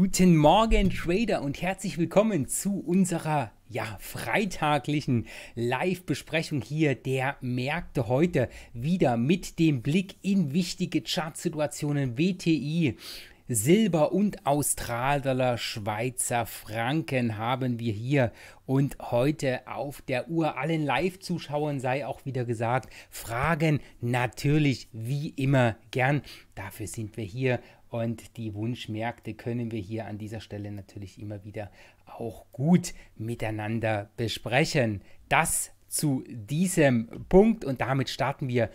Guten Morgen, Trader, und herzlich willkommen zu unserer ja, freitaglichen Live-Besprechung hier der Märkte heute wieder mit dem Blick in wichtige Chartsituationen WTI. Silber und Australdollar Schweizer Franken haben wir hier und heute auf der Uhr allen Live-Zuschauern sei auch wieder gesagt, Fragen natürlich wie immer gern. Dafür sind wir hier und die Wunschmärkte können wir hier an dieser Stelle natürlich immer wieder auch gut miteinander besprechen. Das zu diesem Punkt und damit starten wir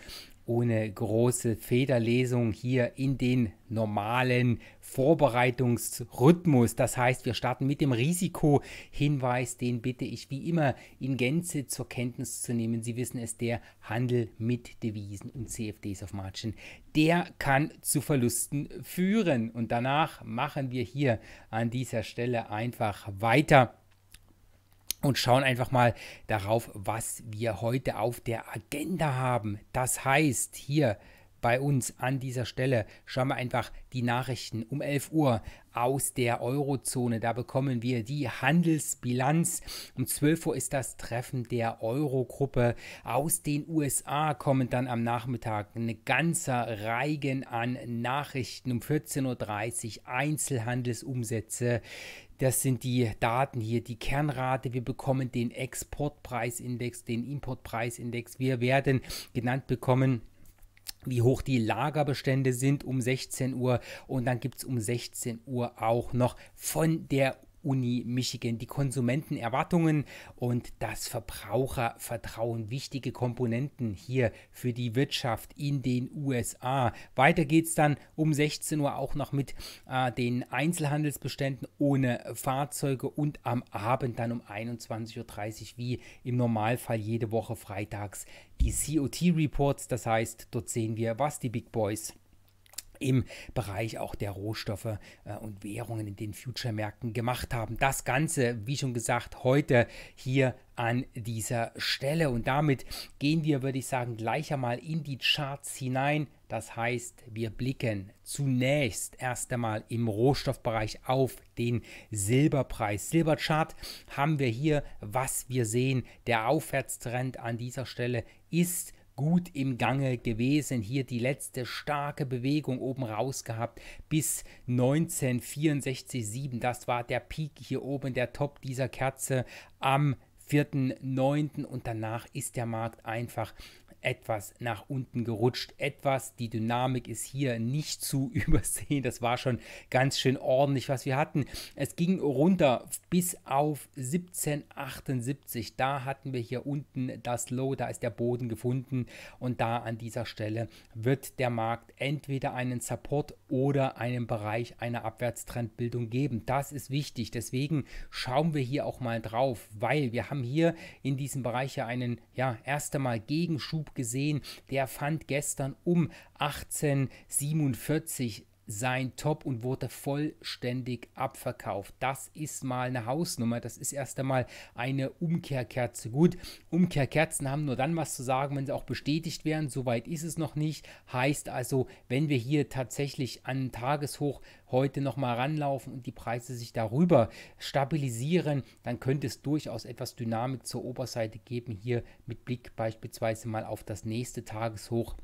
ohne große Federlesung hier in den normalen Vorbereitungsrhythmus. Das heißt, wir starten mit dem Risikohinweis. Den bitte ich wie immer in Gänze zur Kenntnis zu nehmen. Sie wissen es, der Handel mit Devisen und CFDs auf Margin, der kann zu Verlusten führen. Und danach machen wir hier an dieser Stelle einfach weiter und schauen einfach mal darauf, was wir heute auf der Agenda haben. Das heißt, hier bei uns an dieser Stelle. Schauen wir einfach die Nachrichten um 11 Uhr aus der Eurozone. Da bekommen wir die Handelsbilanz. Um 12 Uhr ist das Treffen der Eurogruppe. Aus den USA kommen dann am Nachmittag eine ganze Reigen an Nachrichten. Um 14.30 Uhr Einzelhandelsumsätze. Das sind die Daten hier, die Kernrate. Wir bekommen den Exportpreisindex, den Importpreisindex. Wir werden genannt bekommen, wie hoch die Lagerbestände sind um 16 Uhr. Und dann gibt es um 16 Uhr auch noch von der Uni Michigan. Die Konsumentenerwartungen und das Verbrauchervertrauen, wichtige Komponenten hier für die Wirtschaft in den USA. Weiter geht es dann um 16 Uhr auch noch mit äh, den Einzelhandelsbeständen ohne Fahrzeuge und am Abend dann um 21.30 Uhr wie im Normalfall jede Woche freitags die COT Reports. Das heißt, dort sehen wir, was die Big Boys im Bereich auch der Rohstoffe äh, und Währungen in den Future-Märkten gemacht haben. Das Ganze, wie schon gesagt, heute hier an dieser Stelle. Und damit gehen wir, würde ich sagen, gleich einmal in die Charts hinein. Das heißt, wir blicken zunächst erst einmal im Rohstoffbereich auf den Silberpreis. Silberchart haben wir hier, was wir sehen. Der Aufwärtstrend an dieser Stelle ist gut im Gange gewesen. Hier die letzte starke Bewegung oben raus gehabt bis 1964, 7. Das war der Peak hier oben, der Top dieser Kerze am 4.9. und danach ist der Markt einfach etwas nach unten gerutscht. Etwas, die Dynamik ist hier nicht zu übersehen. Das war schon ganz schön ordentlich, was wir hatten. Es ging runter bis auf 1778. Da hatten wir hier unten das Low, da ist der Boden gefunden und da an dieser Stelle wird der Markt entweder einen Support oder einen Bereich einer Abwärtstrendbildung geben. Das ist wichtig. Deswegen schauen wir hier auch mal drauf, weil wir haben hier in diesem Bereich ja einen ja erst einmal Gegenschub gesehen, der fand gestern um 1847 sein Top und wurde vollständig abverkauft. Das ist mal eine Hausnummer. Das ist erst einmal eine Umkehrkerze. Gut, Umkehrkerzen haben nur dann was zu sagen, wenn sie auch bestätigt werden. Soweit ist es noch nicht. Heißt also, wenn wir hier tatsächlich an Tageshoch heute nochmal ranlaufen und die Preise sich darüber stabilisieren, dann könnte es durchaus etwas Dynamik zur Oberseite geben. Hier mit Blick beispielsweise mal auf das nächste Tageshoch.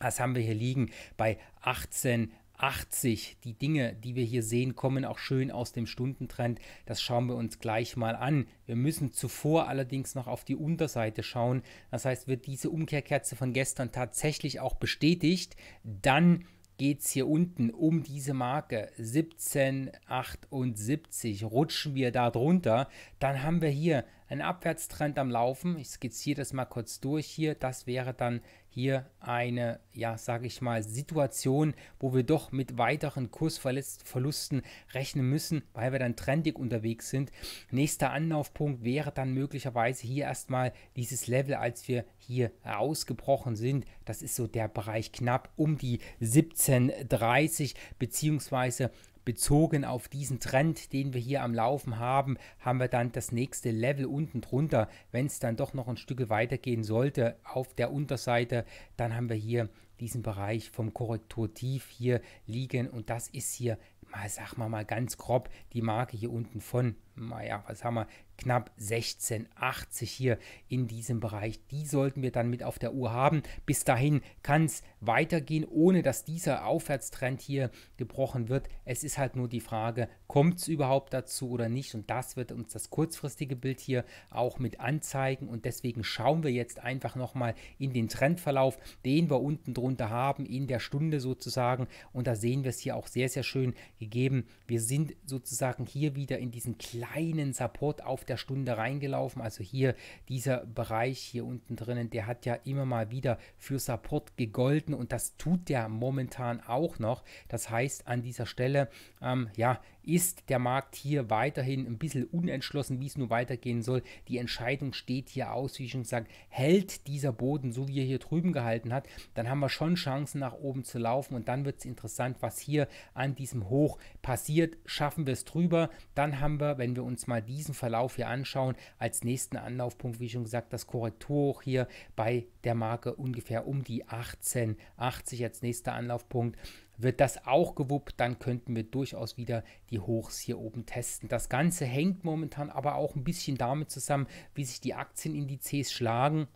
Was haben wir hier liegen? Bei 18, 80. Die Dinge, die wir hier sehen, kommen auch schön aus dem Stundentrend. Das schauen wir uns gleich mal an. Wir müssen zuvor allerdings noch auf die Unterseite schauen. Das heißt, wird diese Umkehrkerze von gestern tatsächlich auch bestätigt, dann geht es hier unten um diese Marke 1778. Rutschen wir da drunter, dann haben wir hier ein Abwärtstrend am Laufen. Ich skizziere das mal kurz durch hier. Das wäre dann hier eine, ja, sage ich mal, Situation, wo wir doch mit weiteren Kursverlusten rechnen müssen, weil wir dann trendig unterwegs sind. Nächster Anlaufpunkt wäre dann möglicherweise hier erstmal dieses Level, als wir hier ausgebrochen sind. Das ist so der Bereich knapp um die 17,30 beziehungsweise bezogen auf diesen Trend, den wir hier am Laufen haben, haben wir dann das nächste Level unten drunter. Wenn es dann doch noch ein Stück weitergehen sollte auf der Unterseite, dann haben wir hier diesen Bereich vom Korrekturtief hier liegen und das ist hier, mal sag mal mal ganz grob, die Marke hier unten von naja, was haben wir, knapp 16,80 hier in diesem Bereich. Die sollten wir dann mit auf der Uhr haben. Bis dahin kann es weitergehen, ohne dass dieser Aufwärtstrend hier gebrochen wird. Es ist halt nur die Frage, kommt es überhaupt dazu oder nicht? Und das wird uns das kurzfristige Bild hier auch mit anzeigen. Und deswegen schauen wir jetzt einfach nochmal in den Trendverlauf, den wir unten drunter haben, in der Stunde sozusagen. Und da sehen wir es hier auch sehr, sehr schön gegeben. Wir sind sozusagen hier wieder in diesen kleinen kleinen Support auf der Stunde reingelaufen. Also hier dieser Bereich hier unten drinnen, der hat ja immer mal wieder für Support gegolten und das tut der momentan auch noch. Das heißt, an dieser Stelle, ähm, ja, ist der Markt hier weiterhin ein bisschen unentschlossen, wie es nur weitergehen soll. Die Entscheidung steht hier aus, wie ich schon gesagt hält dieser Boden, so wie er hier drüben gehalten hat, dann haben wir schon Chancen nach oben zu laufen und dann wird es interessant, was hier an diesem Hoch passiert. Schaffen wir es drüber, dann haben wir, wenn wir uns mal diesen Verlauf hier anschauen, als nächsten Anlaufpunkt, wie schon gesagt, das Korrekturhoch hier bei der Marke ungefähr um die 18,80 als nächster Anlaufpunkt. Wird das auch gewuppt, dann könnten wir durchaus wieder die Hochs hier oben testen. Das Ganze hängt momentan aber auch ein bisschen damit zusammen, wie sich die Aktienindizes schlagen.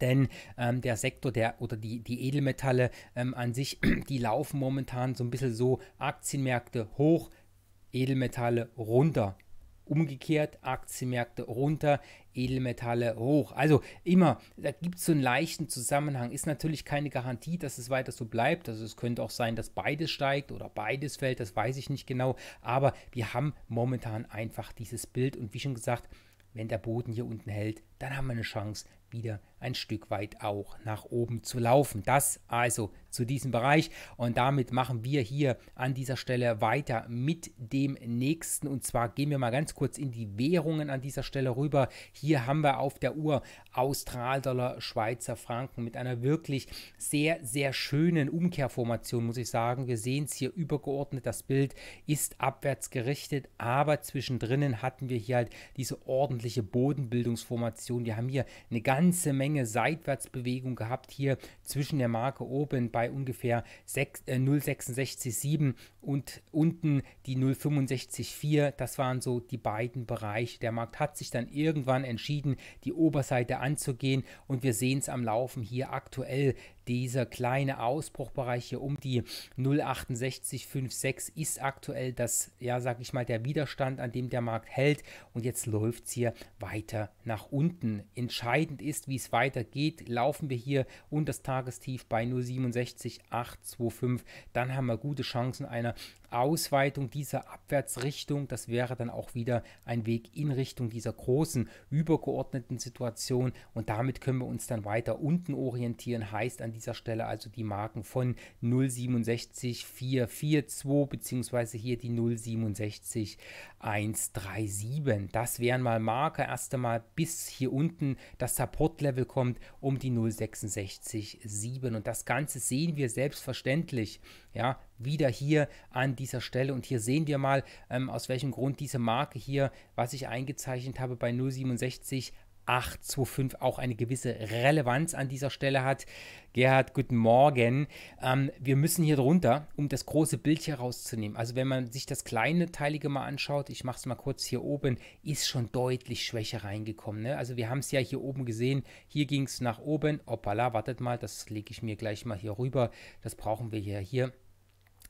Denn ähm, der Sektor der oder die, die Edelmetalle ähm, an sich, die laufen momentan so ein bisschen so Aktienmärkte hoch, Edelmetalle runter. Umgekehrt Aktienmärkte runter, Edelmetalle hoch. Also immer, da gibt es so einen leichten Zusammenhang. Ist natürlich keine Garantie, dass es weiter so bleibt. Also es könnte auch sein, dass beides steigt oder beides fällt, das weiß ich nicht genau. Aber wir haben momentan einfach dieses Bild und wie schon gesagt, wenn der Boden hier unten hält, dann haben wir eine Chance wieder ein Stück weit auch nach oben zu laufen. Das also zu diesem Bereich und damit machen wir hier an dieser Stelle weiter mit dem nächsten und zwar gehen wir mal ganz kurz in die Währungen an dieser Stelle rüber. Hier haben wir auf der Uhr Australdollar, Schweizer Franken mit einer wirklich sehr, sehr schönen Umkehrformation, muss ich sagen. Wir sehen es hier übergeordnet, das Bild ist abwärts gerichtet, aber zwischendrin hatten wir hier halt diese ordentliche Bodenbildungsformation. Wir haben hier eine ganz ganze Menge Seitwärtsbewegung gehabt hier zwischen der Marke oben bei ungefähr äh, 0,667 und unten die 0,654. Das waren so die beiden Bereiche. Der Markt hat sich dann irgendwann entschieden, die Oberseite anzugehen und wir sehen es am Laufen hier aktuell dieser kleine Ausbruchbereich hier um die 0,6856 ist aktuell das, ja, sag ich mal, der Widerstand, an dem der Markt hält. Und jetzt läuft es hier weiter nach unten. Entscheidend ist, wie es weitergeht. Laufen wir hier unter das Tagestief bei 0,67825, dann haben wir gute Chancen einer Ausweitung dieser Abwärtsrichtung, das wäre dann auch wieder ein Weg in Richtung dieser großen übergeordneten Situation und damit können wir uns dann weiter unten orientieren, heißt an dieser Stelle also die Marken von 067442 bzw. hier die 067137. Das wären mal Marker erst einmal bis hier unten das Support Level kommt um die 0667 und das Ganze sehen wir selbstverständlich ja wieder hier an dieser Stelle. Und hier sehen wir mal, ähm, aus welchem Grund diese Marke hier, was ich eingezeichnet habe bei 067 825 auch eine gewisse Relevanz an dieser Stelle hat. Gerhard, guten Morgen. Ähm, wir müssen hier drunter, um das große Bild hier rauszunehmen. Also wenn man sich das kleine Teilige mal anschaut, ich mache es mal kurz hier oben, ist schon deutlich Schwäche reingekommen. Ne? Also wir haben es ja hier oben gesehen, hier ging es nach oben. Hoppala, wartet mal, das lege ich mir gleich mal hier rüber. Das brauchen wir hier. Hier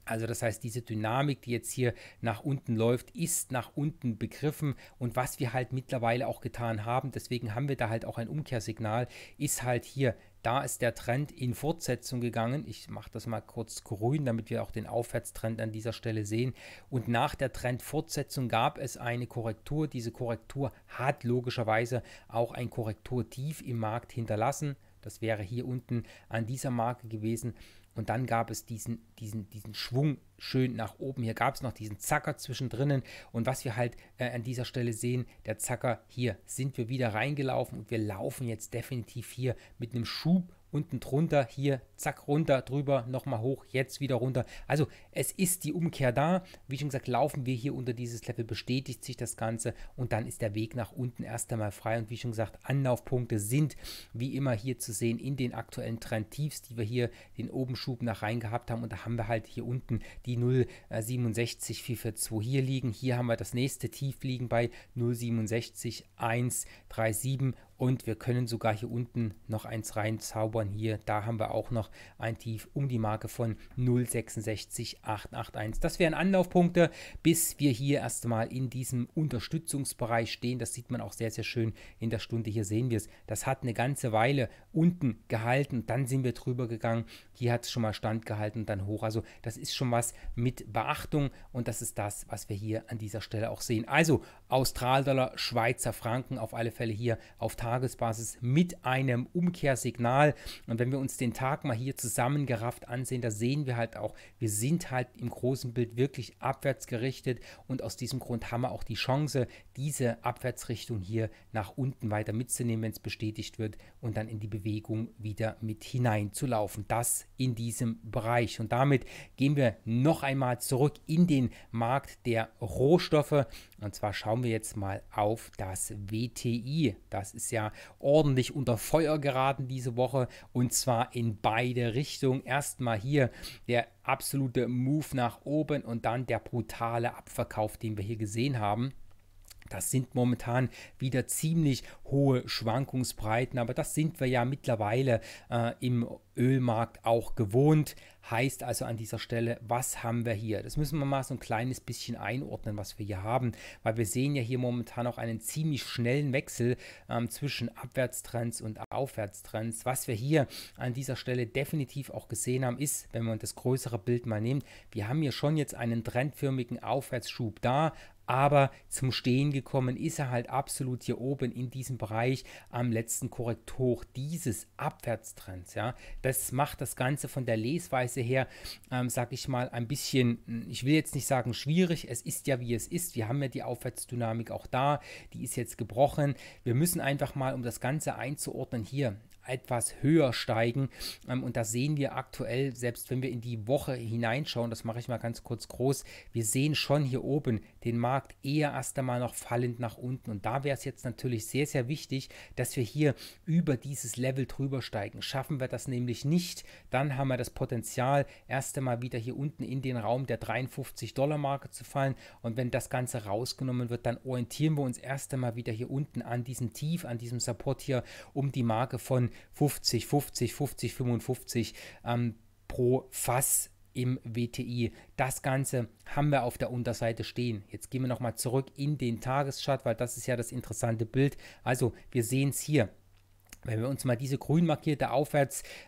also das heißt, diese Dynamik, die jetzt hier nach unten läuft, ist nach unten begriffen und was wir halt mittlerweile auch getan haben, deswegen haben wir da halt auch ein Umkehrsignal, ist halt hier, da ist der Trend in Fortsetzung gegangen. Ich mache das mal kurz grün, damit wir auch den Aufwärtstrend an dieser Stelle sehen. Und nach der Trendfortsetzung gab es eine Korrektur. Diese Korrektur hat logischerweise auch ein Korrekturtief im Markt hinterlassen. Das wäre hier unten an dieser Marke gewesen. Und dann gab es diesen, diesen, diesen Schwung schön nach oben. Hier gab es noch diesen Zacker zwischendrin. Und was wir halt äh, an dieser Stelle sehen, der Zacker, hier sind wir wieder reingelaufen und wir laufen jetzt definitiv hier mit einem Schub unten drunter hier zack, runter, drüber, nochmal hoch, jetzt wieder runter. Also es ist die Umkehr da. Wie schon gesagt, laufen wir hier unter dieses Level, bestätigt sich das Ganze und dann ist der Weg nach unten erst einmal frei. Und wie schon gesagt, Anlaufpunkte sind wie immer hier zu sehen in den aktuellen Trendtiefs, die wir hier den Obenschub nach rein gehabt haben. Und da haben wir halt hier unten die 0,67442 äh, hier liegen. Hier haben wir das nächste Tief liegen bei 0,67137 und wir können sogar hier unten noch eins reinzaubern. Hier, da haben wir auch noch ein Tief um die Marke von 0,66881. Das wären Anlaufpunkte, bis wir hier erstmal in diesem Unterstützungsbereich stehen. Das sieht man auch sehr, sehr schön in der Stunde. Hier sehen wir es. Das hat eine ganze Weile unten gehalten. Dann sind wir drüber gegangen. Hier hat es schon mal standgehalten und dann hoch. Also das ist schon was mit Beachtung und das ist das, was wir hier an dieser Stelle auch sehen. Also Australdollar, Schweizer Franken auf alle Fälle hier auf Tagesbasis mit einem Umkehrsignal. Und wenn wir uns den Tag mal mal hier zusammengerafft ansehen, da sehen wir halt auch, wir sind halt im großen Bild wirklich abwärts gerichtet und aus diesem Grund haben wir auch die Chance, diese Abwärtsrichtung hier nach unten weiter mitzunehmen, wenn es bestätigt wird und dann in die Bewegung wieder mit hineinzulaufen. Das in diesem Bereich. Und damit gehen wir noch einmal zurück in den Markt der Rohstoffe und zwar schauen wir jetzt mal auf das WTI. Das ist ja ordentlich unter Feuer geraten diese Woche und zwar in beide Richtungen. Erstmal hier der absolute Move nach oben und dann der brutale Abverkauf, den wir hier gesehen haben. Das sind momentan wieder ziemlich hohe Schwankungsbreiten, aber das sind wir ja mittlerweile äh, im Ölmarkt auch gewohnt. Heißt also an dieser Stelle, was haben wir hier? Das müssen wir mal so ein kleines bisschen einordnen, was wir hier haben, weil wir sehen ja hier momentan auch einen ziemlich schnellen Wechsel ähm, zwischen Abwärtstrends und Aufwärtstrends. Was wir hier an dieser Stelle definitiv auch gesehen haben, ist, wenn man das größere Bild mal nimmt, wir haben hier schon jetzt einen trendförmigen Aufwärtsschub da, aber zum Stehen gekommen ist er halt absolut hier oben in diesem Bereich am letzten Korrektor dieses Abwärtstrends. Ja, das macht das Ganze von der Lesweise her, ähm, sag ich mal, ein bisschen, hm, ich will jetzt nicht sagen schwierig, es ist ja wie es ist. Wir haben ja die Aufwärtsdynamik auch da, die ist jetzt gebrochen. Wir müssen einfach mal, um das Ganze einzuordnen, hier etwas höher steigen. Ähm, und das sehen wir aktuell, selbst wenn wir in die Woche hineinschauen, das mache ich mal ganz kurz groß, wir sehen schon hier oben den Markt Markt eher erst einmal noch fallend nach unten. Und da wäre es jetzt natürlich sehr, sehr wichtig, dass wir hier über dieses Level drüber steigen. Schaffen wir das nämlich nicht, dann haben wir das Potenzial, erst einmal wieder hier unten in den Raum der 53-Dollar-Marke zu fallen. Und wenn das Ganze rausgenommen wird, dann orientieren wir uns erst einmal wieder hier unten an diesem Tief, an diesem Support hier um die Marke von 50, 50, 50, 55 ähm, pro Fass im WTI. Das Ganze haben wir auf der Unterseite stehen. Jetzt gehen wir nochmal zurück in den Tageschart, weil das ist ja das interessante Bild. Also wir sehen es hier. Wenn wir uns mal diese grün markierte Aufwärtsphase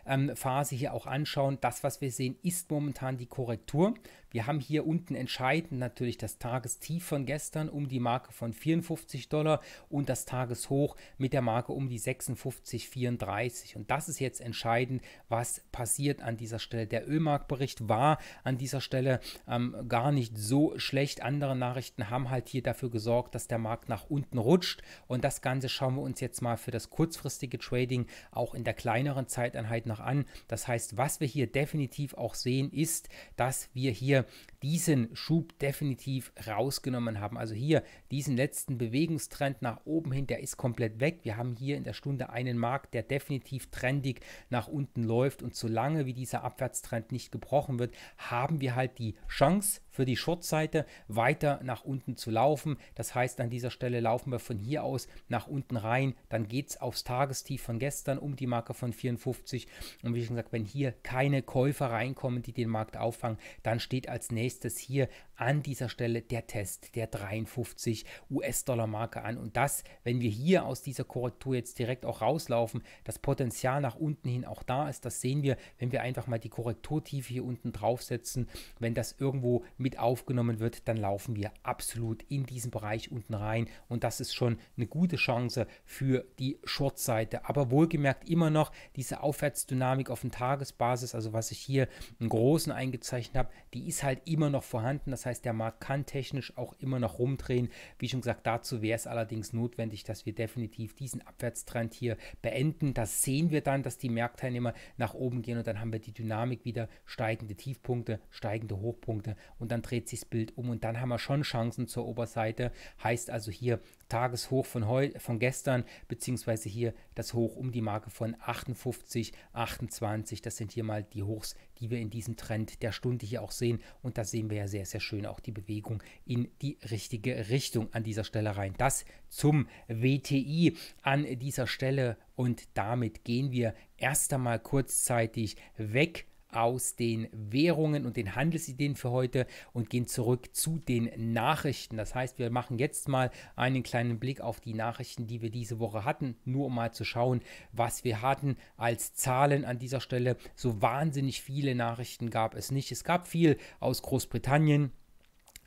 ähm, hier auch anschauen, das, was wir sehen, ist momentan die Korrektur. Wir haben hier unten entscheidend natürlich das Tagestief von gestern um die Marke von 54 Dollar und das Tageshoch mit der Marke um die 56,34. Und das ist jetzt entscheidend, was passiert an dieser Stelle. Der Ölmarktbericht war an dieser Stelle ähm, gar nicht so schlecht. Andere Nachrichten haben halt hier dafür gesorgt, dass der Markt nach unten rutscht. Und das Ganze schauen wir uns jetzt mal für das kurzfristige Trading auch in der kleineren Zeiteinheit noch an. Das heißt, was wir hier definitiv auch sehen, ist, dass wir hier hier diesen Schub definitiv rausgenommen haben. Also hier diesen letzten Bewegungstrend nach oben hin, der ist komplett weg. Wir haben hier in der Stunde einen Markt, der definitiv trendig nach unten läuft und solange wie dieser Abwärtstrend nicht gebrochen wird, haben wir halt die Chance für die Shortseite weiter nach unten zu laufen. Das heißt, an dieser Stelle laufen wir von hier aus nach unten rein, dann geht es aufs Tagestief von gestern um die Marke von 54 und wie schon gesagt, wenn hier keine Käufer reinkommen, die den Markt auffangen, dann steht als nächstes hier an dieser Stelle der Test der 53 US-Dollar-Marke an. Und das, wenn wir hier aus dieser Korrektur jetzt direkt auch rauslaufen, das Potenzial nach unten hin auch da ist, das sehen wir, wenn wir einfach mal die Korrekturtiefe hier unten draufsetzen. Wenn das irgendwo mit aufgenommen wird, dann laufen wir absolut in diesen Bereich unten rein. Und das ist schon eine gute Chance für die Short-Seite. Aber wohlgemerkt immer noch diese Aufwärtsdynamik auf den Tagesbasis, also was ich hier einen großen eingezeichnet habe, die ist ist halt immer noch vorhanden. Das heißt, der Markt kann technisch auch immer noch rumdrehen. Wie schon gesagt, dazu wäre es allerdings notwendig, dass wir definitiv diesen Abwärtstrend hier beenden. Das sehen wir dann, dass die Marktteilnehmer nach oben gehen und dann haben wir die Dynamik wieder steigende Tiefpunkte, steigende Hochpunkte und dann dreht sich das Bild um und dann haben wir schon Chancen zur Oberseite. Heißt also hier Tageshoch von, heu, von gestern, beziehungsweise hier das Hoch um die Marke von 58, 28. Das sind hier mal die Hochs, die wir in diesem Trend der Stunde hier auch sehen. Und da sehen wir ja sehr, sehr schön auch die Bewegung in die richtige Richtung an dieser Stelle rein. Das zum WTI an dieser Stelle. Und damit gehen wir erst einmal kurzzeitig weg aus den Währungen und den Handelsideen für heute und gehen zurück zu den Nachrichten. Das heißt, wir machen jetzt mal einen kleinen Blick auf die Nachrichten, die wir diese Woche hatten, nur um mal zu schauen, was wir hatten als Zahlen an dieser Stelle. So wahnsinnig viele Nachrichten gab es nicht. Es gab viel aus Großbritannien.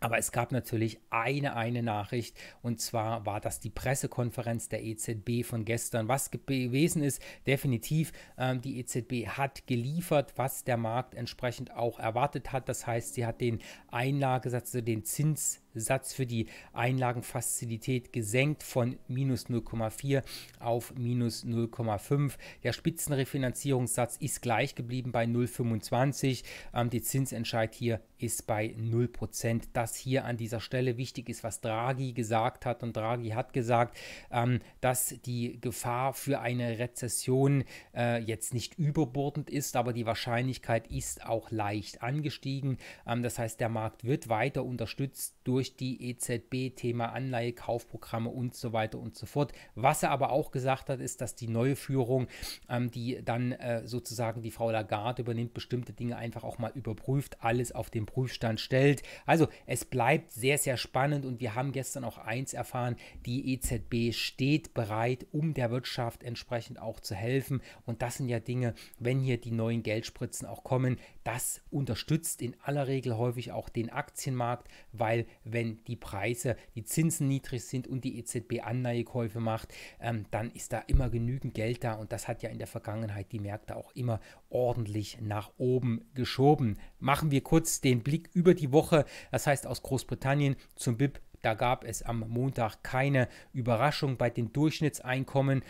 Aber es gab natürlich eine, eine Nachricht und zwar war das die Pressekonferenz der EZB von gestern. Was gewesen ist, definitiv, ähm, die EZB hat geliefert, was der Markt entsprechend auch erwartet hat. Das heißt, sie hat den Einlagesatz, also den Zins Satz für die Einlagenfazilität gesenkt von minus 0,4 auf minus 0,5. Der Spitzenrefinanzierungssatz ist gleich geblieben bei 0,25. Ähm, der Zinsentscheid hier ist bei 0%. Das hier an dieser Stelle wichtig ist, was Draghi gesagt hat. Und Draghi hat gesagt, ähm, dass die Gefahr für eine Rezession äh, jetzt nicht überbordend ist, aber die Wahrscheinlichkeit ist auch leicht angestiegen. Ähm, das heißt, der Markt wird weiter unterstützt durch durch die EZB, Thema Anleihe, Kaufprogramme und so weiter und so fort. Was er aber auch gesagt hat, ist, dass die neue Führung, ähm, die dann äh, sozusagen die Frau Lagarde übernimmt, bestimmte Dinge einfach auch mal überprüft, alles auf den Prüfstand stellt. Also es bleibt sehr, sehr spannend und wir haben gestern auch eins erfahren, die EZB steht bereit, um der Wirtschaft entsprechend auch zu helfen. Und das sind ja Dinge, wenn hier die neuen Geldspritzen auch kommen, das unterstützt in aller Regel häufig auch den Aktienmarkt, weil wenn die Preise, die Zinsen niedrig sind und die EZB Anleihekäufe macht, ähm, dann ist da immer genügend Geld da und das hat ja in der Vergangenheit die Märkte auch immer ordentlich nach oben geschoben. Machen wir kurz den Blick über die Woche, das heißt aus Großbritannien zum BIP da gab es am Montag keine Überraschung bei den Durchschnittseinkommen.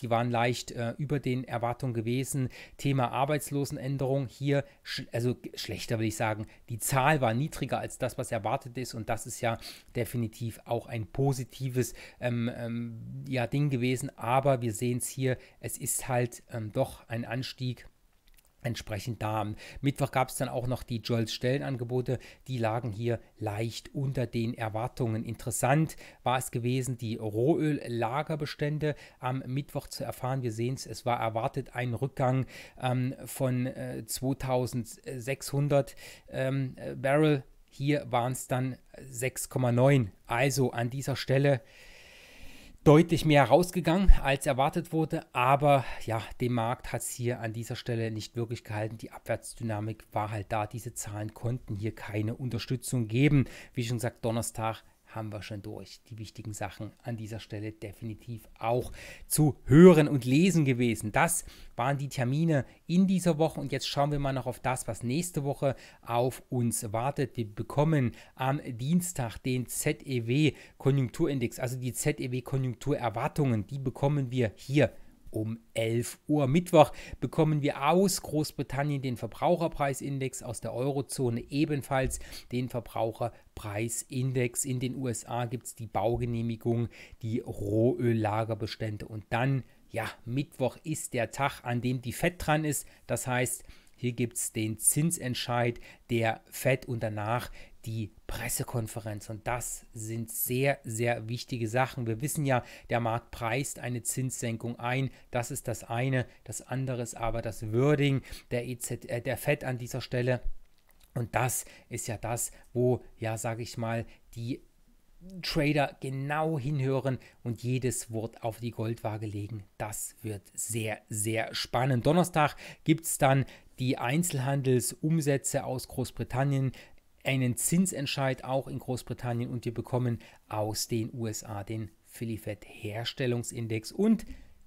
die waren leicht äh, über den Erwartungen gewesen. Thema Arbeitslosenänderung hier, sch also schlechter will ich sagen, die Zahl war niedriger als das, was erwartet ist. Und das ist ja definitiv auch ein positives ähm, ähm, ja, Ding gewesen. Aber wir sehen es hier, es ist halt ähm, doch ein Anstieg entsprechend da. Am Mittwoch gab es dann auch noch die Jolls Stellenangebote, die lagen hier leicht unter den Erwartungen. Interessant war es gewesen, die Rohöllagerbestände am Mittwoch zu erfahren. Wir sehen es, es war erwartet ein Rückgang ähm, von äh, 2600 ähm, Barrel. Hier waren es dann 6,9. Also an dieser Stelle deutlich mehr rausgegangen, als erwartet wurde. Aber ja, dem Markt hat es hier an dieser Stelle nicht wirklich gehalten. Die Abwärtsdynamik war halt da. Diese Zahlen konnten hier keine Unterstützung geben. Wie schon gesagt, Donnerstag haben wir schon durch. Die wichtigen Sachen an dieser Stelle definitiv auch zu hören und lesen gewesen. Das waren die Termine in dieser Woche und jetzt schauen wir mal noch auf das, was nächste Woche auf uns wartet. Wir bekommen am Dienstag den ZEW Konjunkturindex, also die ZEW Konjunkturerwartungen, die bekommen wir hier um 11 Uhr. Mittwoch bekommen wir aus Großbritannien den Verbraucherpreisindex, aus der Eurozone ebenfalls den Verbraucherpreisindex. In den USA gibt es die Baugenehmigung, die Rohöllagerbestände und dann ja, Mittwoch ist der Tag, an dem die Fett dran ist. Das heißt, hier gibt es den Zinsentscheid der FED und danach die Pressekonferenz. Und das sind sehr, sehr wichtige Sachen. Wir wissen ja, der Markt preist eine Zinssenkung ein. Das ist das eine. Das andere ist aber das Wording der, EZ, äh, der FED an dieser Stelle. Und das ist ja das, wo, ja, sage ich mal, die Trader genau hinhören und jedes Wort auf die Goldwaage legen. Das wird sehr, sehr spannend. Donnerstag gibt es dann die Einzelhandelsumsätze aus Großbritannien einen Zinsentscheid auch in Großbritannien und wir bekommen aus den USA den Filifed Herstellungsindex und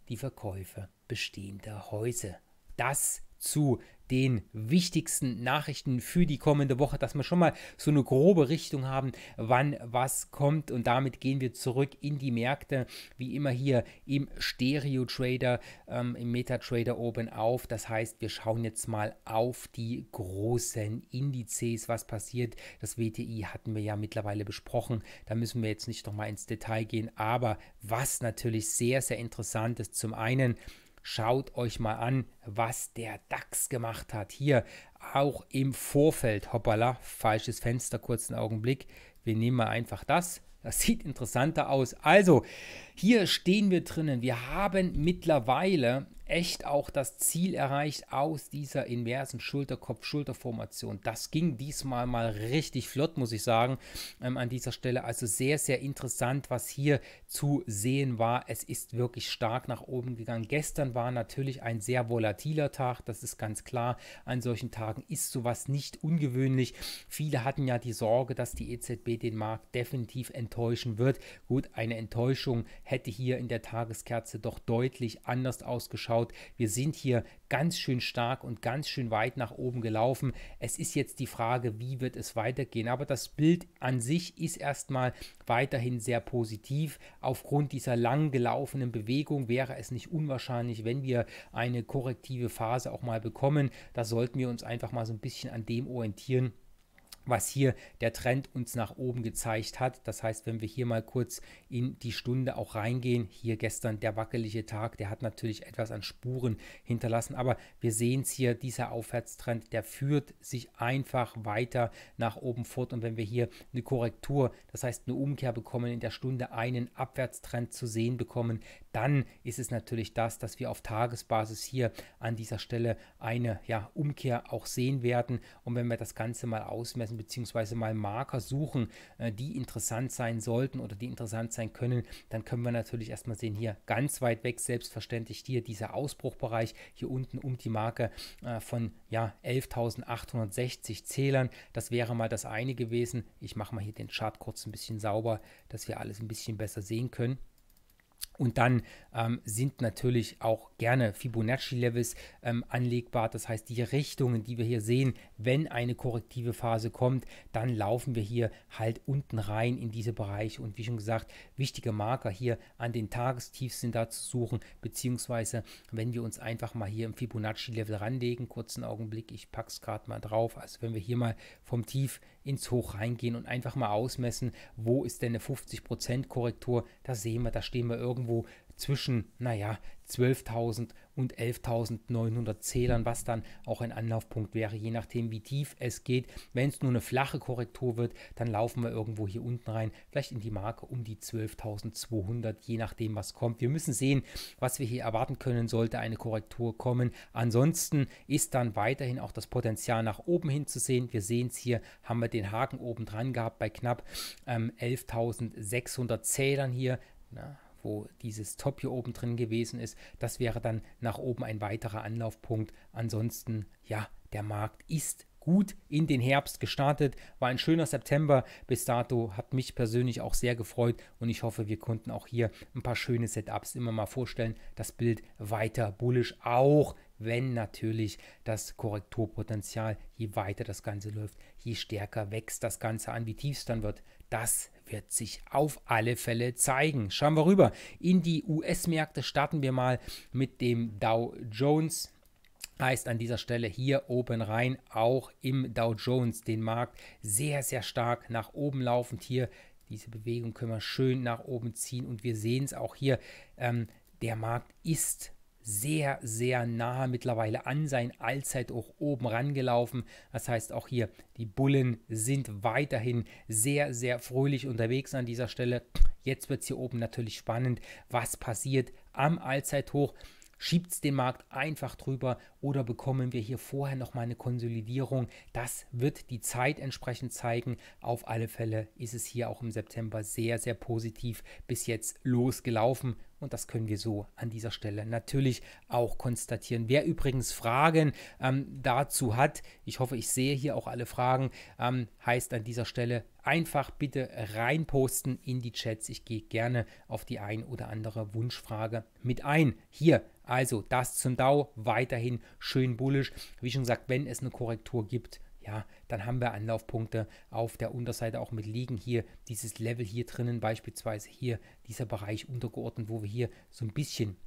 die Verkäufe bestehender Häuser. Das zu den wichtigsten Nachrichten für die kommende Woche, dass wir schon mal so eine grobe Richtung haben, wann was kommt. Und damit gehen wir zurück in die Märkte, wie immer hier im Stereo Trader, ähm, im MetaTrader oben auf. Das heißt, wir schauen jetzt mal auf die großen Indizes, was passiert. Das WTI hatten wir ja mittlerweile besprochen. Da müssen wir jetzt nicht nochmal ins Detail gehen. Aber was natürlich sehr, sehr interessant ist, zum einen, Schaut euch mal an, was der DAX gemacht hat. Hier auch im Vorfeld. Hoppala, falsches Fenster, kurzen Augenblick. Wir nehmen mal einfach das. Das sieht interessanter aus. Also, hier stehen wir drinnen. Wir haben mittlerweile echt auch das Ziel erreicht aus dieser inversen Schulterkopf-Schulterformation. Das ging diesmal mal richtig flott, muss ich sagen, ähm, an dieser Stelle. Also sehr, sehr interessant, was hier zu sehen war. Es ist wirklich stark nach oben gegangen. Gestern war natürlich ein sehr volatiler Tag, das ist ganz klar. An solchen Tagen ist sowas nicht ungewöhnlich. Viele hatten ja die Sorge, dass die EZB den Markt definitiv enttäuschen wird. Gut, eine Enttäuschung hätte hier in der Tageskerze doch deutlich anders ausgeschaut angeschaut. Wir sind hier ganz schön stark und ganz schön weit nach oben gelaufen. Es ist jetzt die Frage, wie wird es weitergehen. Aber das Bild an sich ist erstmal weiterhin sehr positiv. Aufgrund dieser lang gelaufenen Bewegung wäre es nicht unwahrscheinlich, wenn wir eine korrektive Phase auch mal bekommen. Da sollten wir uns einfach mal so ein bisschen an dem orientieren was hier der Trend uns nach oben gezeigt hat. Das heißt, wenn wir hier mal kurz in die Stunde auch reingehen, hier gestern der wackelige Tag, der hat natürlich etwas an Spuren hinterlassen, aber wir sehen es hier, dieser Aufwärtstrend, der führt sich einfach weiter nach oben fort und wenn wir hier eine Korrektur, das heißt eine Umkehr bekommen, in der Stunde einen Abwärtstrend zu sehen bekommen, dann ist es natürlich das, dass wir auf Tagesbasis hier an dieser Stelle eine ja, Umkehr auch sehen werden und wenn wir das Ganze mal ausmessen, beziehungsweise mal Marker suchen, äh, die interessant sein sollten oder die interessant sein können, dann können wir natürlich erstmal sehen, hier ganz weit weg, selbstverständlich hier dieser Ausbruchbereich hier unten um die Marke äh, von ja, 11.860 Zählern. Das wäre mal das eine gewesen. Ich mache mal hier den Chart kurz ein bisschen sauber, dass wir alles ein bisschen besser sehen können. Und dann ähm, sind natürlich auch gerne Fibonacci-Levels ähm, anlegbar. Das heißt, die Richtungen, die wir hier sehen, wenn eine korrektive Phase kommt, dann laufen wir hier halt unten rein in diese Bereiche. Und wie schon gesagt, wichtige Marker hier an den Tagestiefs sind da zu suchen, beziehungsweise wenn wir uns einfach mal hier im Fibonacci-Level ranlegen, kurzen Augenblick, ich packe es gerade mal drauf. Also wenn wir hier mal vom Tief ins Hoch reingehen und einfach mal ausmessen, wo ist denn eine 50% Korrektur, da sehen wir, da stehen wir irgendwo zwischen, naja, 12.000 und 11.900 Zählern, was dann auch ein Anlaufpunkt wäre, je nachdem, wie tief es geht. Wenn es nur eine flache Korrektur wird, dann laufen wir irgendwo hier unten rein, vielleicht in die Marke um die 12.200, je nachdem, was kommt. Wir müssen sehen, was wir hier erwarten können, sollte eine Korrektur kommen. Ansonsten ist dann weiterhin auch das Potenzial nach oben hin zu sehen. Wir sehen es hier, haben wir den Haken oben dran gehabt bei knapp ähm, 11.600 Zählern hier. Na, wo dieses Top hier oben drin gewesen ist. Das wäre dann nach oben ein weiterer Anlaufpunkt. Ansonsten, ja, der Markt ist gut in den Herbst gestartet. War ein schöner September bis dato, hat mich persönlich auch sehr gefreut und ich hoffe, wir konnten auch hier ein paar schöne Setups immer mal vorstellen. Das Bild weiter bullisch, auch wenn natürlich das Korrekturpotenzial, je weiter das Ganze läuft, je stärker wächst das Ganze an, wie tief es dann wird. Das wird sich auf alle Fälle zeigen. Schauen wir rüber. In die US-Märkte starten wir mal mit dem Dow Jones. Heißt an dieser Stelle hier oben rein, auch im Dow Jones, den Markt sehr, sehr stark nach oben laufend. Hier diese Bewegung können wir schön nach oben ziehen und wir sehen es auch hier. Ähm, der Markt ist sehr, sehr nah mittlerweile an sein Allzeit auch oben rangelaufen. Das heißt, auch hier die Bullen sind weiterhin sehr, sehr fröhlich unterwegs an dieser Stelle. Jetzt wird es hier oben natürlich spannend, was passiert am Allzeithoch. Schiebt es den Markt einfach drüber oder bekommen wir hier vorher nochmal eine Konsolidierung? Das wird die Zeit entsprechend zeigen. Auf alle Fälle ist es hier auch im September sehr, sehr positiv bis jetzt losgelaufen. Und das können wir so an dieser Stelle natürlich auch konstatieren. Wer übrigens Fragen ähm, dazu hat, ich hoffe, ich sehe hier auch alle Fragen, ähm, heißt an dieser Stelle einfach bitte reinposten in die Chats. Ich gehe gerne auf die ein oder andere Wunschfrage mit ein. Hier also das zum DAO weiterhin schön bullisch. Wie schon gesagt, wenn es eine Korrektur gibt, ja, dann haben wir Anlaufpunkte auf der Unterseite auch mit liegen. Hier dieses Level hier drinnen beispielsweise hier dieser Bereich untergeordnet, wo wir hier so ein bisschen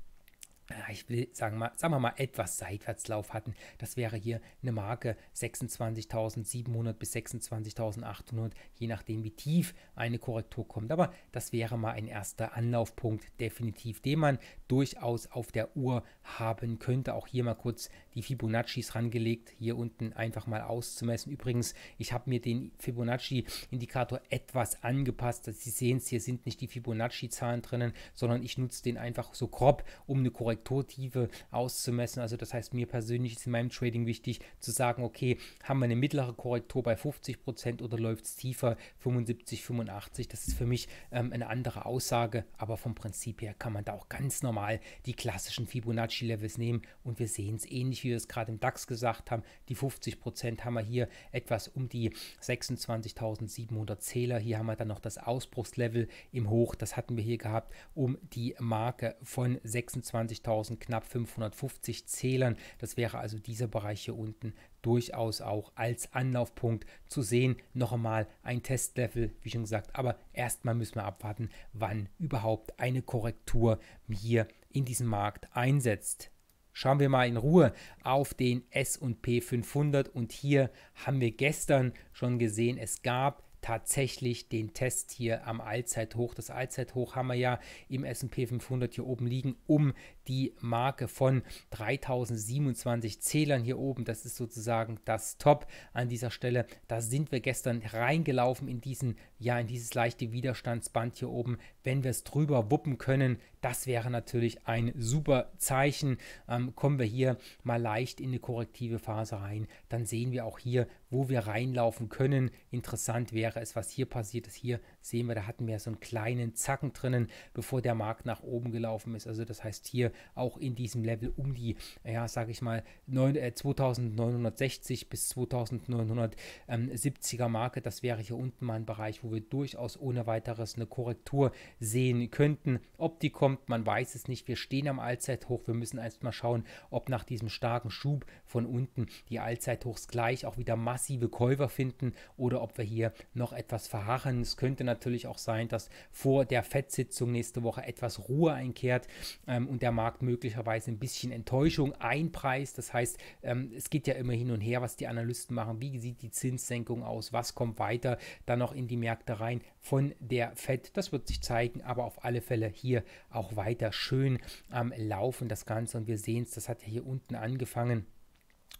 ich will sagen, mal, sagen wir mal etwas Seitwärtslauf hatten. Das wäre hier eine Marke 26.700 bis 26.800, je nachdem wie tief eine Korrektur kommt. Aber das wäre mal ein erster Anlaufpunkt definitiv, den man durchaus auf der Uhr haben könnte. Auch hier mal kurz die Fibonaccis rangelegt, hier unten einfach mal auszumessen. Übrigens, ich habe mir den Fibonacci-Indikator etwas angepasst. Also Sie sehen es, hier sind nicht die Fibonacci-Zahlen drinnen, sondern ich nutze den einfach so grob, um eine Korrekturtiefe auszumessen. Also das heißt, mir persönlich ist in meinem Trading wichtig zu sagen, okay, haben wir eine mittlere Korrektur bei 50% oder läuft es tiefer 75, 85? Das ist für mich ähm, eine andere Aussage, aber vom Prinzip her kann man da auch ganz normal mal die klassischen Fibonacci-Levels nehmen und wir sehen es ähnlich, wie wir es gerade im DAX gesagt haben. Die 50% haben wir hier etwas um die 26.700 Zähler. Hier haben wir dann noch das Ausbruchslevel im Hoch. Das hatten wir hier gehabt um die Marke von 26.000 knapp 550 Zählern. Das wäre also dieser Bereich hier unten durchaus auch als Anlaufpunkt zu sehen. Noch einmal ein Testlevel, wie schon gesagt, aber erstmal müssen wir abwarten, wann überhaupt eine Korrektur hier in diesem Markt einsetzt. Schauen wir mal in Ruhe auf den S&P 500 und hier haben wir gestern schon gesehen, es gab tatsächlich den Test hier am Allzeithoch. Das Allzeithoch haben wir ja im S&P 500 hier oben liegen, um die Marke von 3027 Zählern hier oben. Das ist sozusagen das Top an dieser Stelle. Da sind wir gestern reingelaufen in diesen, ja, in dieses leichte Widerstandsband hier oben. Wenn wir es drüber wuppen können, das wäre natürlich ein super Zeichen. Ähm, kommen wir hier mal leicht in eine korrektive Phase rein. Dann sehen wir auch hier, wo wir reinlaufen können. Interessant wäre es, was hier passiert ist. Hier sehen wir, da hatten wir so einen kleinen Zacken drinnen, bevor der Markt nach oben gelaufen ist. Also das heißt hier auch in diesem Level um die, ja, sage ich mal, 2960 äh, bis 2970er Marke. Das wäre hier unten mal ein Bereich, wo wir durchaus ohne weiteres eine Korrektur sehen könnten. Ob die kommt, man weiß es nicht. Wir stehen am Allzeithoch. Wir müssen erstmal schauen, ob nach diesem starken Schub von unten die Allzeithochs gleich auch wieder massive Käufer finden oder ob wir hier noch etwas verharren. Es könnte natürlich auch sein, dass vor der FED-Sitzung nächste Woche etwas Ruhe einkehrt ähm, und der Markt möglicherweise ein bisschen Enttäuschung einpreist. Das heißt, ähm, es geht ja immer hin und her, was die Analysten machen. Wie sieht die Zinssenkung aus? Was kommt weiter dann noch in die Märkte rein von der FED? Das wird sich zeigen, aber auf alle Fälle hier auch weiter schön am ähm, Laufen das Ganze und wir sehen es, das hat ja hier unten angefangen.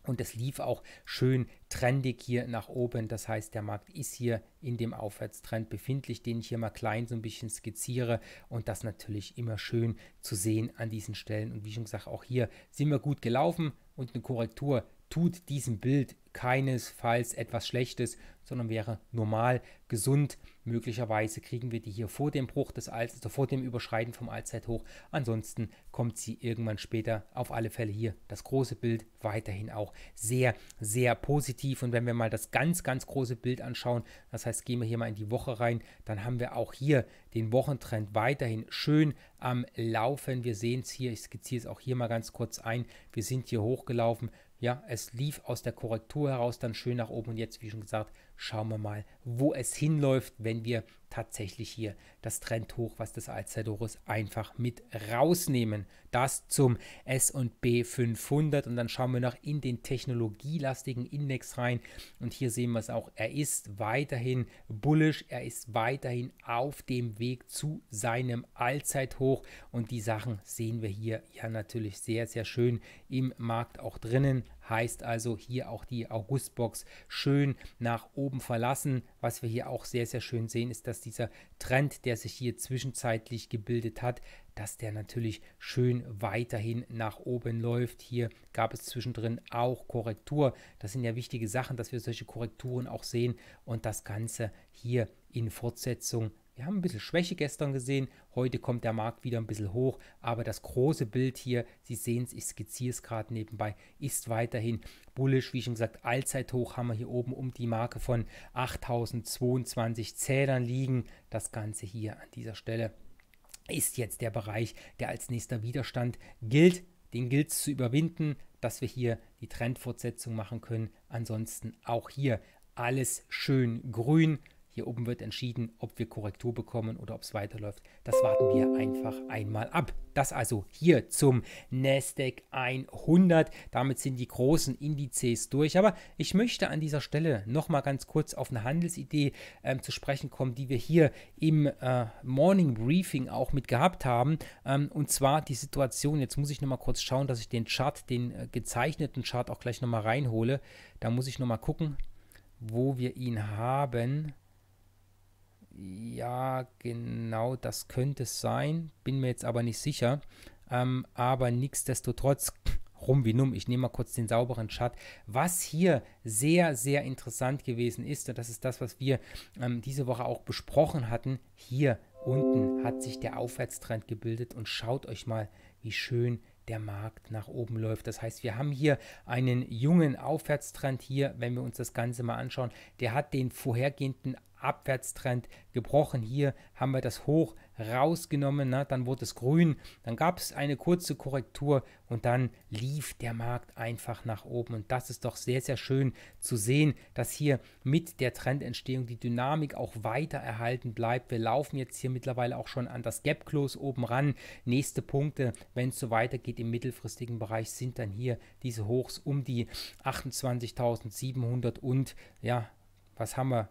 Und es lief auch schön trendig hier nach oben. Das heißt, der Markt ist hier in dem Aufwärtstrend befindlich, den ich hier mal klein so ein bisschen skizziere. Und das natürlich immer schön zu sehen an diesen Stellen. Und wie schon gesagt, auch hier sind wir gut gelaufen und eine Korrektur tut diesem Bild keinesfalls etwas Schlechtes, sondern wäre normal, gesund. Möglicherweise kriegen wir die hier vor dem Bruch des Alls, also vor dem Überschreiten vom Allzeithoch. Ansonsten kommt sie irgendwann später auf alle Fälle hier. Das große Bild weiterhin auch sehr, sehr positiv. Und wenn wir mal das ganz, ganz große Bild anschauen, das heißt, gehen wir hier mal in die Woche rein, dann haben wir auch hier den Wochentrend weiterhin schön am Laufen. Wir sehen es hier, ich skizziere es auch hier mal ganz kurz ein. Wir sind hier hochgelaufen ja, es lief aus der Korrektur heraus dann schön nach oben und jetzt, wie schon gesagt, schauen wir mal, wo es hinläuft, wenn wir tatsächlich hier das Trendhoch, was das Alzadorus einfach mit rausnehmen. Das zum S&P 500 und dann schauen wir noch in den technologielastigen Index rein und hier sehen wir es auch, er ist weiterhin bullish, er ist weiterhin auf dem Weg zu seinem Allzeithoch und die Sachen sehen wir hier ja natürlich sehr, sehr schön im Markt auch drinnen. Heißt also hier auch die Augustbox schön nach oben verlassen. Was wir hier auch sehr, sehr schön sehen, ist, dass dieser Trend, der sich hier zwischenzeitlich gebildet hat, dass der natürlich schön weiterhin nach oben läuft. Hier gab es zwischendrin auch Korrektur. Das sind ja wichtige Sachen, dass wir solche Korrekturen auch sehen und das Ganze hier in Fortsetzung wir haben ein bisschen Schwäche gestern gesehen, heute kommt der Markt wieder ein bisschen hoch, aber das große Bild hier, Sie sehen es, ich skizziere es gerade nebenbei, ist weiterhin bullisch. Wie schon gesagt, Allzeithoch haben wir hier oben um die Marke von 8022 Zählern liegen. Das Ganze hier an dieser Stelle ist jetzt der Bereich, der als nächster Widerstand gilt. Den gilt es zu überwinden, dass wir hier die Trendfortsetzung machen können. Ansonsten auch hier alles schön grün. Hier oben wird entschieden, ob wir Korrektur bekommen oder ob es weiterläuft. Das warten wir einfach einmal ab. Das also hier zum Nasdaq 100. Damit sind die großen Indizes durch. Aber ich möchte an dieser Stelle nochmal ganz kurz auf eine Handelsidee ähm, zu sprechen kommen, die wir hier im äh, Morning Briefing auch mit gehabt haben. Ähm, und zwar die Situation, jetzt muss ich nochmal kurz schauen, dass ich den Chart, den äh, gezeichneten Chart auch gleich nochmal reinhole. Da muss ich nochmal gucken, wo wir ihn haben ja, genau das könnte es sein. Bin mir jetzt aber nicht sicher. Ähm, aber nichtsdestotrotz, rum wie numm, ich nehme mal kurz den sauberen Chat. Was hier sehr, sehr interessant gewesen ist, und das ist das, was wir ähm, diese Woche auch besprochen hatten, hier unten hat sich der Aufwärtstrend gebildet und schaut euch mal, wie schön der Markt nach oben läuft. Das heißt, wir haben hier einen jungen Aufwärtstrend hier, wenn wir uns das Ganze mal anschauen. Der hat den vorhergehenden Abwärtstrend gebrochen. Hier haben wir das Hoch rausgenommen, ne? dann wurde es grün, dann gab es eine kurze Korrektur und dann lief der Markt einfach nach oben. Und das ist doch sehr, sehr schön zu sehen, dass hier mit der Trendentstehung die Dynamik auch weiter erhalten bleibt. Wir laufen jetzt hier mittlerweile auch schon an das Gap-Close oben ran. Nächste Punkte, wenn es so weitergeht im mittelfristigen Bereich, sind dann hier diese Hochs um die 28.700 und ja, was haben wir?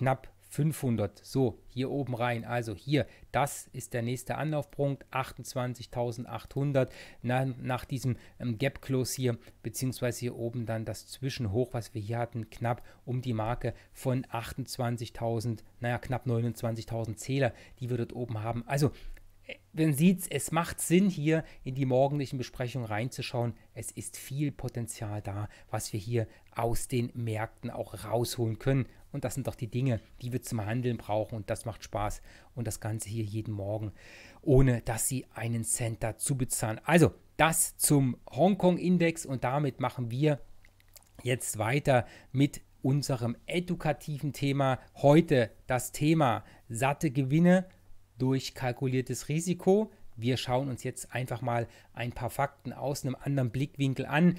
knapp 500. So, hier oben rein. Also hier, das ist der nächste Anlaufpunkt, 28.800 nach, nach diesem ähm, Gap Close hier, beziehungsweise hier oben dann das Zwischenhoch, was wir hier hatten, knapp um die Marke von 28.000, naja, knapp 29.000 Zähler, die wir dort oben haben. Also wenn sieht es macht Sinn, hier in die morgendlichen Besprechungen reinzuschauen. Es ist viel Potenzial da, was wir hier aus den Märkten auch rausholen können. Und das sind doch die Dinge, die wir zum Handeln brauchen. Und das macht Spaß. Und das Ganze hier jeden Morgen, ohne dass Sie einen Cent dazu bezahlen. Also, das zum Hongkong-Index. Und damit machen wir jetzt weiter mit unserem edukativen Thema. Heute das Thema satte Gewinne durch kalkuliertes Risiko. Wir schauen uns jetzt einfach mal ein paar Fakten aus einem anderen Blickwinkel an.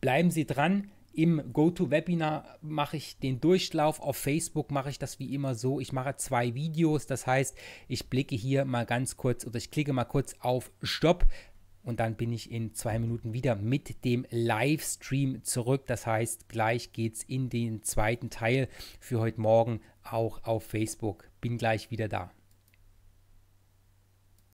Bleiben Sie dran. Im GoToWebinar mache ich den Durchlauf. Auf Facebook mache ich das wie immer so. Ich mache zwei Videos. Das heißt, ich blicke hier mal ganz kurz oder ich klicke mal kurz auf Stopp. Und dann bin ich in zwei Minuten wieder mit dem Livestream zurück. Das heißt, gleich geht es in den zweiten Teil für heute Morgen auch auf Facebook. Bin gleich wieder da.